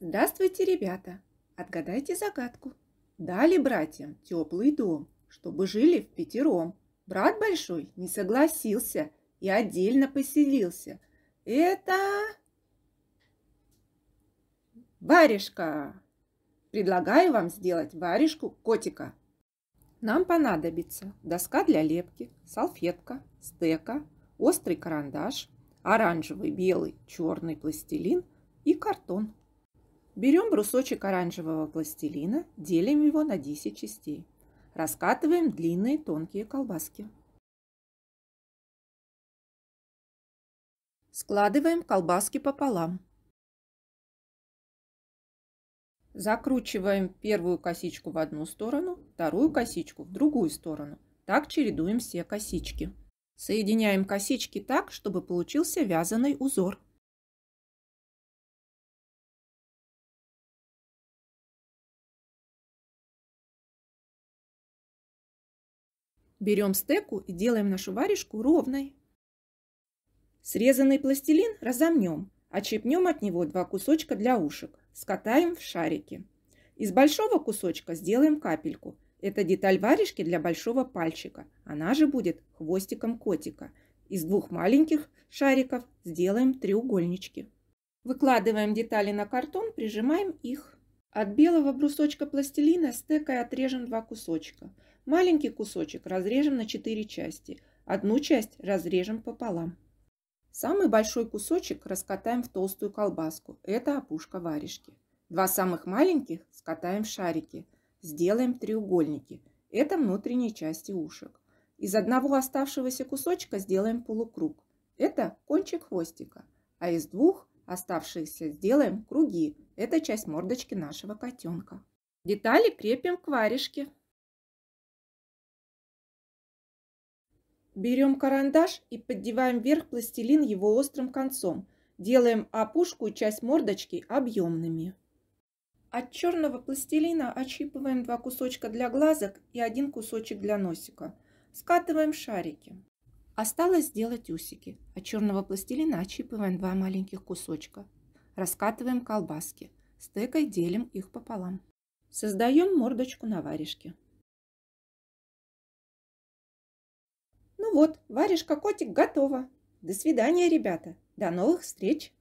Здравствуйте, ребята! Отгадайте загадку. Дали братьям теплый дом, чтобы жили в пятером. Брат большой не согласился и отдельно поселился. Это... Варежка! Предлагаю вам сделать варежку котика. Нам понадобится доска для лепки, салфетка, стека, острый карандаш, оранжевый, белый, черный пластилин и картон. Берем брусочек оранжевого пластилина, делим его на 10 частей. Раскатываем длинные тонкие колбаски. Складываем колбаски пополам. Закручиваем первую косичку в одну сторону, вторую косичку в другую сторону. Так чередуем все косички. Соединяем косички так, чтобы получился вязаный узор. Берем стеку и делаем нашу варежку ровной. Срезанный пластилин разомнем, отщепнем от него два кусочка для ушек, скатаем в шарики. Из большого кусочка сделаем капельку. Это деталь варежки для большого пальчика, она же будет хвостиком котика. Из двух маленьких шариков сделаем треугольнички. Выкладываем детали на картон, прижимаем их. От белого брусочка пластилина стекой отрежем два кусочка. Маленький кусочек разрежем на четыре части, одну часть разрежем пополам. Самый большой кусочек раскатаем в толстую колбаску, это опушка варежки. Два самых маленьких скатаем в шарики, сделаем треугольники, это внутренние части ушек. Из одного оставшегося кусочка сделаем полукруг, это кончик хвостика, а из двух оставшихся сделаем круги, это часть мордочки нашего котенка. Детали крепим к варежке. Берем карандаш и поддеваем вверх пластилин его острым концом. Делаем опушку и часть мордочки объемными. От черного пластилина отщипываем два кусочка для глазок и один кусочек для носика. Скатываем шарики. Осталось сделать усики. От черного пластилина отщипываем два маленьких кусочка. Раскатываем колбаски. Стекой делим их пополам. Создаем мордочку на варежке. Ну вот, варежка-котик готова. До свидания, ребята. До новых встреч!